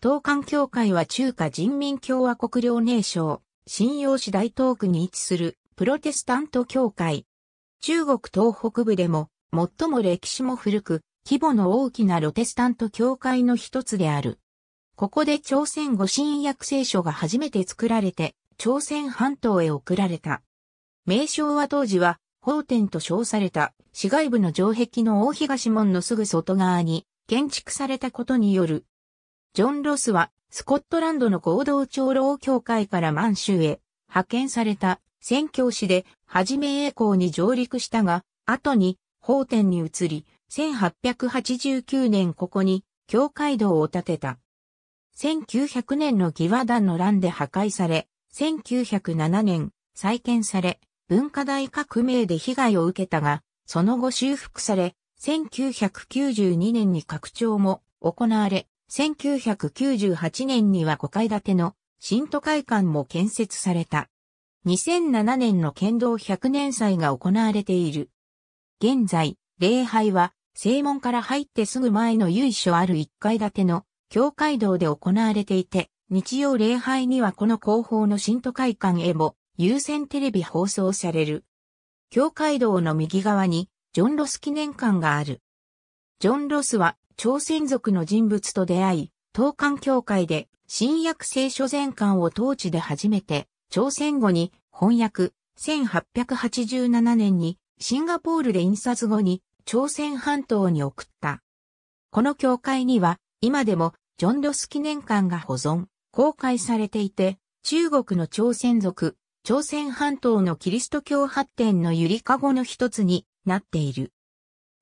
東韓協会は中華人民共和国領名省、信用市大東区に位置するプロテスタント協会。中国東北部でも最も歴史も古く、規模の大きなロテスタント教会の一つである。ここで朝鮮語新約聖書が初めて作られて、朝鮮半島へ送られた。名称は当時は、法典と称された、市外部の城壁の大東門のすぐ外側に、建築されたことによるジョン・ロスは、スコットランドの合同長老協会から満州へ派遣された宣教師で、はじめ栄光に上陸したが、後に、法典に移り、1889年ここに、教会堂を建てた。1900年の義和団の乱で破壊され、1907年、再建され、文化大革命で被害を受けたが、その後修復され、1992年に拡張も行われ、1998年には5階建ての新都会館も建設された。2007年の剣道100年祭が行われている。現在、礼拝は正門から入ってすぐ前の由緒ある1階建ての教会堂で行われていて、日曜礼拝にはこの後方の新都会館へも優先テレビ放送される。教会堂の右側にジョンロス記念館がある。ジョン・ロスは朝鮮族の人物と出会い、東韓協会で新約聖書全巻を当地で初めて、朝鮮語に翻訳、1887年にシンガポールで印刷後に朝鮮半島に送った。この教会には今でもジョン・ロス記念館が保存、公開されていて、中国の朝鮮族、朝鮮半島のキリスト教発展のゆりかごの一つになっている。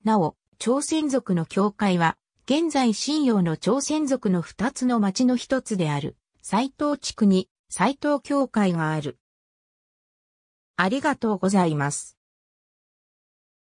なお、朝鮮族の教会は、現在信用の朝鮮族の二つの町の一つである、斎藤地区に斎藤教会がある。ありがとうございます。